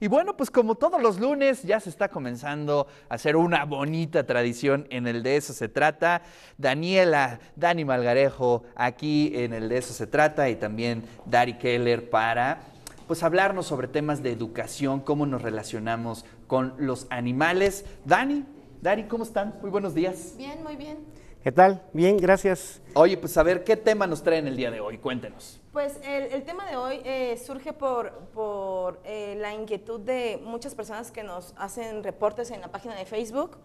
Y bueno, pues como todos los lunes ya se está comenzando a hacer una bonita tradición en el de eso se trata. Daniela, Dani Malgarejo aquí en el de eso se trata y también Dari Keller para pues hablarnos sobre temas de educación, cómo nos relacionamos con los animales. Dani, Dari, ¿cómo están? Muy buenos días. Bien, muy bien. ¿Qué tal? Bien, gracias. Oye, pues a ver, ¿qué tema nos traen el día de hoy? Cuéntenos. Pues el, tema de hoy eh, surge por, eh, la inquietud de muchas personas que nos hacen reportes en la página de Facebook,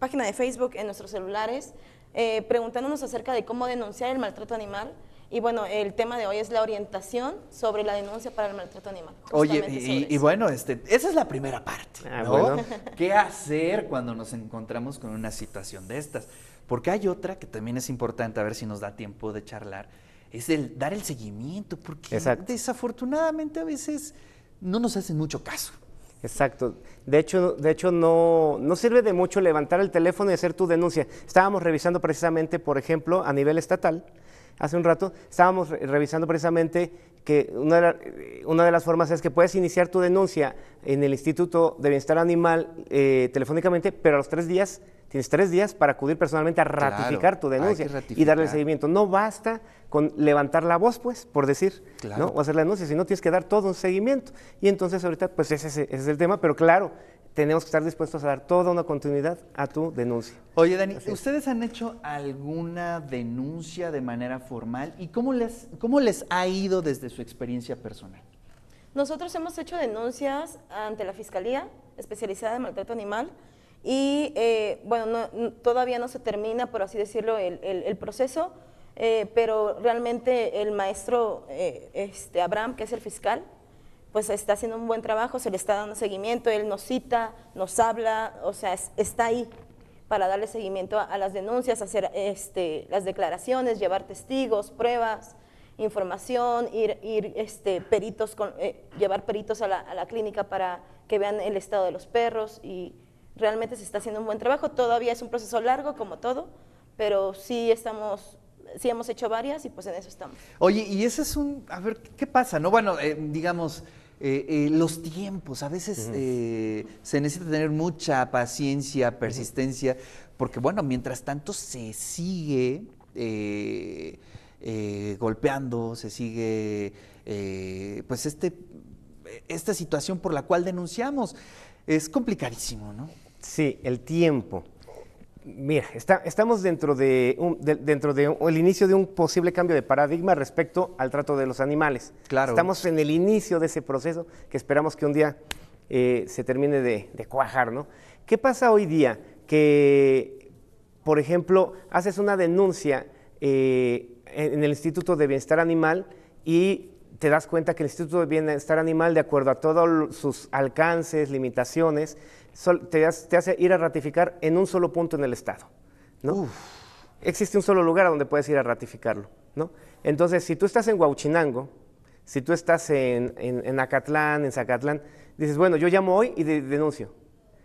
página de Facebook en nuestros celulares, eh, preguntándonos acerca de cómo denunciar el maltrato animal. Y bueno, el tema de hoy es la orientación sobre la denuncia para el maltrato animal. Oye, y, bueno, este, esa es la primera parte. Ah, ¿Qué hacer cuando nos encontramos con una situación de estas? Porque hay otra que también es importante, a ver si nos da tiempo de charlar, es el dar el seguimiento, porque desafortunadamente a veces no nos hacen mucho caso. Exacto. De hecho, de hecho no, no sirve de mucho levantar el teléfono y hacer tu denuncia. Estábamos revisando precisamente, por ejemplo, a nivel estatal, hace un rato, estábamos revisando precisamente que una de, las formas es que puedes iniciar tu denuncia en el Instituto de Bienestar Animal eh, telefónicamente, pero a los tres días Tienes tres días para acudir personalmente a ratificar tu denuncia y darle seguimiento. No basta con levantar la voz, pues, por decir, o hacer la denuncia, sino tienes que dar todo un seguimiento. Y entonces ahorita, pues ese, ese es el tema, pero claro, tenemos que estar dispuestos a dar toda una continuidad a tu denuncia. Oye, Dani, ¿ustedes han hecho alguna denuncia de manera formal? ¿Y cómo les, cómo les ha ido desde su experiencia personal? Nosotros hemos hecho denuncias ante la Fiscalía Especializada de Maltrato Animal, y eh, bueno, todavía no se termina, por así decirlo, el, proceso, eh, pero realmente el maestro eh, este, Abraham, que es el fiscal, pues está haciendo un buen trabajo, se le está dando seguimiento, él nos cita, nos habla, o sea, está ahí para darle seguimiento a, las denuncias, hacer este, las declaraciones, llevar testigos, pruebas, información, ir, este, peritos, con, llevar peritos a la, a la clínica para que vean el estado de los perros y realmente se está haciendo un buen trabajo. Todavía es un proceso largo, como todo, pero sí estamos sí hemos hecho varias y pues en eso estamos. Oye, y ese es un, a ver, ¿qué pasa? No, bueno, eh, digamos, eh, eh, los tiempos, a veces se necesita tener mucha paciencia, persistencia, porque bueno, mientras tanto se sigue golpeando, se sigue, pues este, esta situación por la cual denunciamos. Es complicadísimo, ¿no? Sí, el tiempo. Mira, estamos dentro de, un, dentro de el inicio de un posible cambio de paradigma respecto al trato de los animales. Claro. Estamos en el inicio de ese proceso que esperamos que un día eh, se termine de, cuajar, ¿no? ¿Qué pasa hoy día? Que, por ejemplo, haces una denuncia eh, en el Instituto de Bienestar Animal y te das cuenta que el Instituto de Bienestar Animal, de acuerdo a todos sus alcances, limitaciones, te, hace ir a ratificar en un solo punto en el Estado. ¿no? Existe un solo lugar donde puedes ir a ratificarlo. ¿no? Entonces, si tú estás en Huauchinango, si tú estás en, en, en Acatlán, en Zacatlán, dices, bueno, yo llamo hoy y denuncio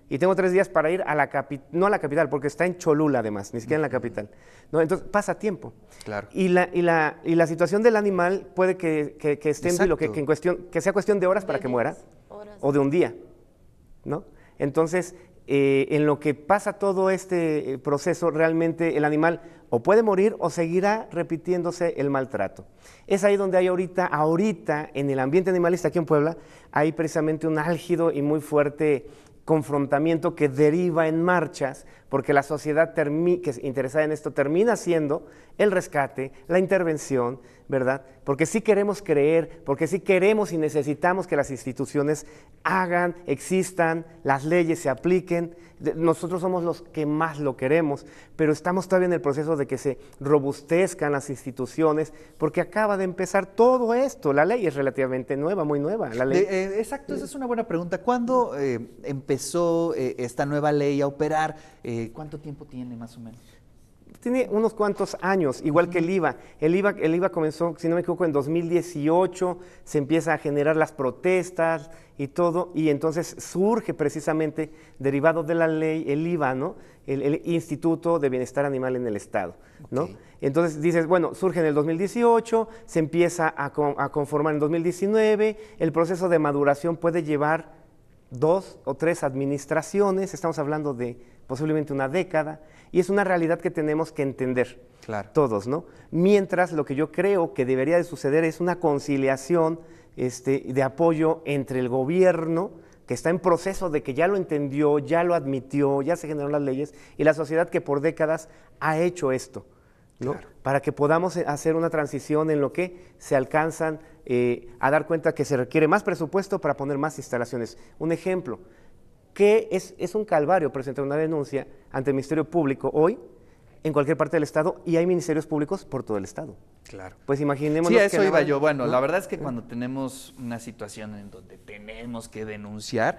y tengo tres días para ir a la capital, no a la capital, porque está en Cholula además, ni siquiera en la capital. ¿no? Entonces pasa tiempo. Claro. Y la, situación del animal puede que, que, esté en, cuestión, que sea cuestión de horas para que muera, o de un día. ¿no? Entonces, eh, en lo que pasa todo este eh, proceso, realmente el animal o puede morir o seguirá repitiéndose el maltrato. Es ahí donde hay ahorita, ahorita en el ambiente animalista aquí en Puebla, hay precisamente un álgido y muy fuerte confrontamiento que deriva en marchas porque la sociedad que es interesada en esto termina siendo el rescate, la intervención, ¿verdad? Porque sí queremos creer, porque sí queremos y necesitamos que las instituciones hagan, existan, las leyes se apliquen. Nosotros somos los que más lo queremos, pero estamos todavía en el proceso de que se robustezcan las instituciones, porque acaba de empezar todo esto. La ley es relativamente nueva, muy nueva. La ley. Eh, exacto, esa es una buena pregunta. ¿Cuándo eh, empezó eh, esta nueva ley a operar? Eh, ¿Cuánto tiempo tiene más o menos? Tiene unos cuantos años, igual que el IVA. el IVA. El IVA comenzó, si no me equivoco, en 2018, se empieza a generar las protestas y todo, y entonces surge precisamente, derivado de la ley, el IVA, ¿no? El, Instituto de Bienestar Animal en el Estado, ¿no? Entonces dices, bueno, surge en el 2018, se empieza a conformar en 2019, el proceso de maduración puede llevar dos o tres administraciones, estamos hablando de posiblemente una década, y es una realidad que tenemos que entender todos, ¿no? Mientras lo que yo creo que debería de suceder es una conciliación este, de apoyo entre el gobierno, que está en proceso de que ya lo entendió, ya lo admitió, ya se generaron las leyes, y la sociedad que por décadas ha hecho esto, Para que podamos eh, hacer una transición en lo que se alcanzan eh, a dar cuenta que se requiere más presupuesto para poner más instalaciones. Un ejemplo, que es, es un calvario presentar una denuncia ante el Ministerio Público hoy en cualquier parte del Estado y hay ministerios públicos por todo el Estado. Claro. Pues imaginemos. Sí, a eso iba yo. Bueno, la verdad es que mm. cuando tenemos una situación en donde tenemos que denunciar,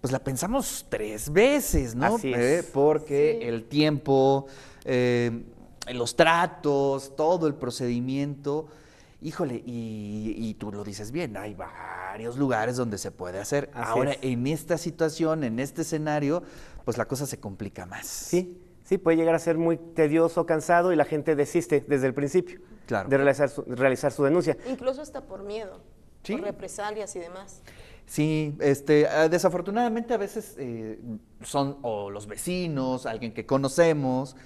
pues la pensamos tres veces, ¿no? Eh, porque el tiempo, eh, los tratos, todo el procedimiento híjole, y, tú lo dices bien, hay varios lugares donde se puede hacer. Ahora, en esta situación, en este escenario, pues la cosa se complica más. Sí, sí, puede llegar a ser muy tedioso, cansado y la gente desiste desde el principio de realizar su, denuncia. Incluso hasta por miedo, por represalias y demás. Sí, este, ah, desafortunadamente a veces eh, son o los vecinos, alguien que conocemos,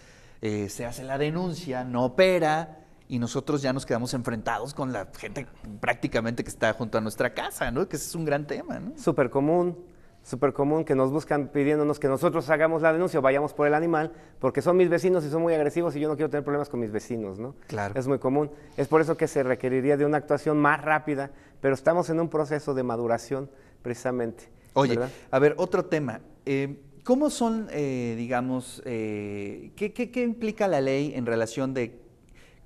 eh, se hace la denuncia, no opera, y nosotros ya nos quedamos enfrentados con la gente prácticamente que está junto a nuestra casa, ¿no? Que es un gran tema, ¿no? Súper común, súper común que nos buscan pidiéndonos que nosotros hagamos la denuncia o vayamos por el animal, porque son mis vecinos y son muy agresivos y yo no quiero tener problemas con mis vecinos, ¿no? Claro. Es muy común. Es por eso que se requeriría de una actuación más rápida, pero estamos en un proceso de maduración precisamente. Oye, a ver, otro tema. Eh, ¿Cómo son, eh, digamos, eh, qué implica la ley en relación de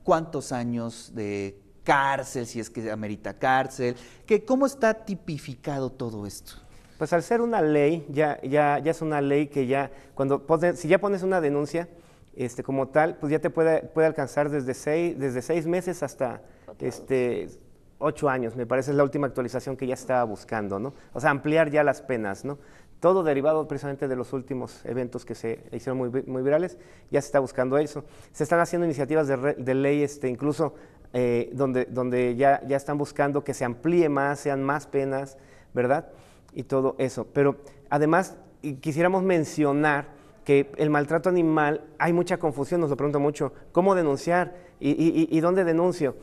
cuántos años de cárcel, si es que amerita cárcel, que cómo está tipificado todo esto. Pues al ser una ley, ya, ya, ya es una ley que ya, cuando si ya pones una denuncia este, como tal, pues ya te puede, puede alcanzar desde seis, desde seis meses hasta este, ocho años, me parece es la última actualización que ya estaba buscando, ¿no? O sea, ampliar ya las penas, ¿no? todo derivado precisamente de los últimos eventos que se hicieron muy, muy virales, ya se está buscando eso. Se están haciendo iniciativas de, ley, este, incluso eh, donde, donde ya, están buscando que se amplíe más, sean más penas, ¿verdad? Y todo eso. Pero además quisiéramos mencionar que el maltrato animal, hay mucha confusión, nos lo preguntan mucho, ¿cómo denunciar? ¿Y, y dónde denuncio?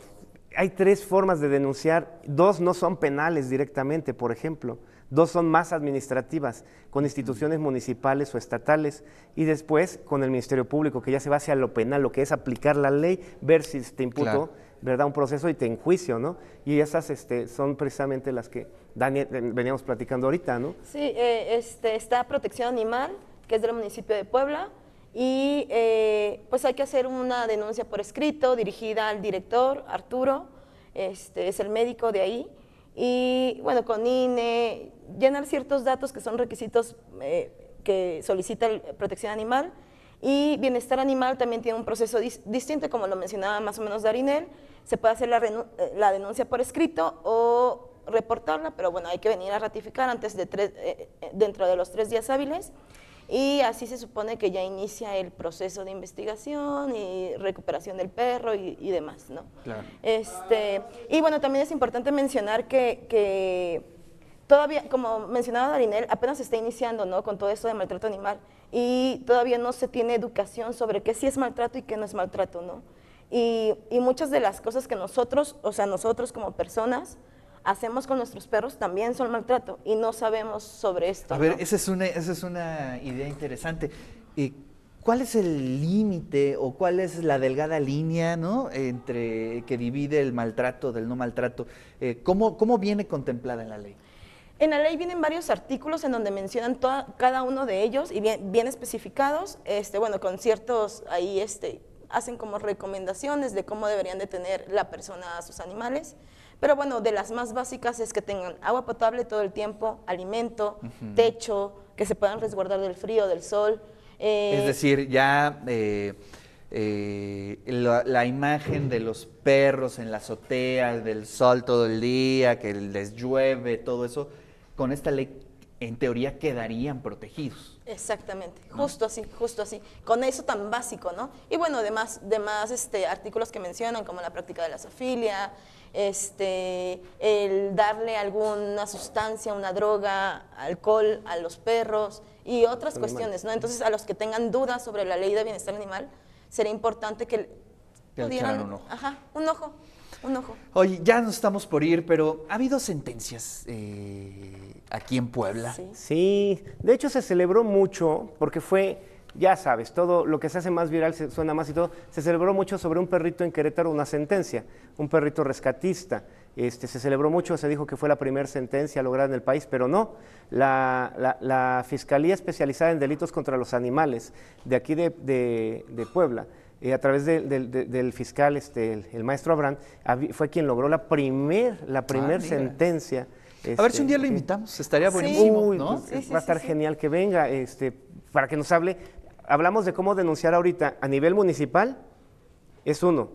Hay tres formas de denunciar, dos no son penales directamente, por ejemplo dos son más administrativas, con instituciones municipales o estatales, y después con el Ministerio Público, que ya se va hacia lo penal, lo que es aplicar la ley, ver si te imputo ¿verdad? un proceso y te enjuicio, ¿no? Y esas este, son precisamente las que Daniel, eh, veníamos platicando ahorita, ¿no? Sí, eh, este, está Protección Animal, que es del municipio de Puebla, y eh, pues hay que hacer una denuncia por escrito dirigida al director, Arturo, este, es el médico de ahí, y bueno, con INE, llenar ciertos datos que son requisitos eh, que solicita el protección animal. Y bienestar animal también tiene un proceso distinto, como lo mencionaba más o menos Darinel. Se puede hacer eh, la, denuncia por escrito o reportarla, pero bueno, hay que venir a ratificar antes de tres, eh, dentro de los tres días hábiles. Y así se supone que ya inicia el proceso de investigación y recuperación del perro y, demás, ¿no? Este, y bueno, también es importante mencionar que, todavía, como mencionaba Darinel, apenas se está iniciando, ¿no? Con todo esto de maltrato animal y todavía no se tiene educación sobre qué sí es maltrato y qué no es maltrato, ¿no? Y, y muchas de las cosas que nosotros, o sea, nosotros como personas, hacemos con nuestros perros también son maltrato y no sabemos sobre esto. A ver, esa, es una, esa es una idea interesante. Eh, ¿Cuál es el límite o cuál es la delgada línea ¿no? entre que divide el maltrato del no maltrato? Eh, ¿cómo, ¿Cómo viene contemplada en la ley? En la ley vienen varios artículos en donde mencionan cada uno de ellos y bien, bien, especificados, este, bueno, con ciertos ahí este, hacen como recomendaciones de cómo deberían de tener la persona a sus animales. Pero bueno, de las más básicas es que tengan agua potable todo el tiempo, alimento, techo, que se puedan resguardar del frío, del sol. Eh, es decir, ya... Eh, eh, la, la, imagen de los perros en la azotea, del sol todo el día, que les llueve, todo eso, con esta ley en teoría quedarían protegidos. Exactamente, justo así, justo así, con eso tan básico, ¿no? Y bueno, además, demás este, artículos que mencionan, como la práctica de la zoofilia, este, el darle alguna sustancia, una droga, alcohol a los perros y otras cuestiones, ¿no? Entonces, a los que tengan dudas sobre la ley de bienestar animal, sería importante que pudieran... un ojo. Ajá, un ojo. Un Oye, ya nos estamos por ir, pero ha habido sentencias eh, aquí en Puebla. Sí. de hecho se celebró mucho porque fue ya sabes, todo lo que se hace más viral suena más y todo. Se celebró mucho sobre un perrito en Querétaro, una sentencia, un perrito rescatista. Este, se celebró mucho, se dijo que fue la primera sentencia lograda en el país, pero no. La, Fiscalía Especializada en Delitos contra los Animales de aquí de Puebla eh, a través del fiscal, este, el, maestro Abraham, fue quien logró la primer, la ah, primer sentencia. a ver si este, un día lo invitamos, estaría buenísimo, pues, eh, va a estar genial que venga, este, para que nos hable. Hablamos de cómo denunciar ahorita a nivel municipal, es uno.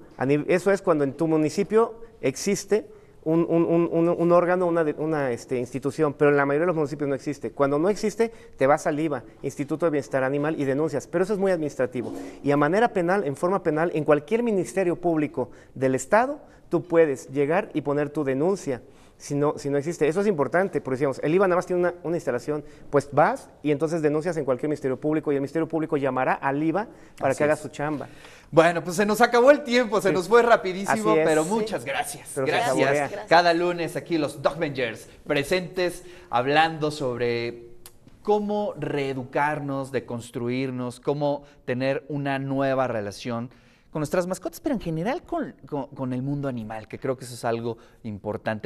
Eso es cuando en tu municipio existe un, órgano, una, una este, institución, pero en la mayoría de los municipios no existe. Cuando no existe, te vas al IVA, Instituto de Bienestar Animal, y denuncias, pero eso es muy administrativo. Y a manera penal, en forma penal, en cualquier ministerio público del Estado, tú puedes llegar y poner tu denuncia si no, si no existe. Eso es importante, porque decíamos, el IVA nada más tiene una, instalación, pues vas y entonces denuncias en cualquier Ministerio Público y el Ministerio Público llamará al IVA para que haga su chamba. Bueno, pues se nos acabó el tiempo, se nos fue rapidísimo, pero muchas gracias. gracias. Cada lunes aquí los Dogmengers presentes hablando sobre cómo reeducarnos, deconstruirnos, cómo tener una nueva relación con nuestras mascotas, pero en general con, con el mundo animal, que creo que eso es algo importante.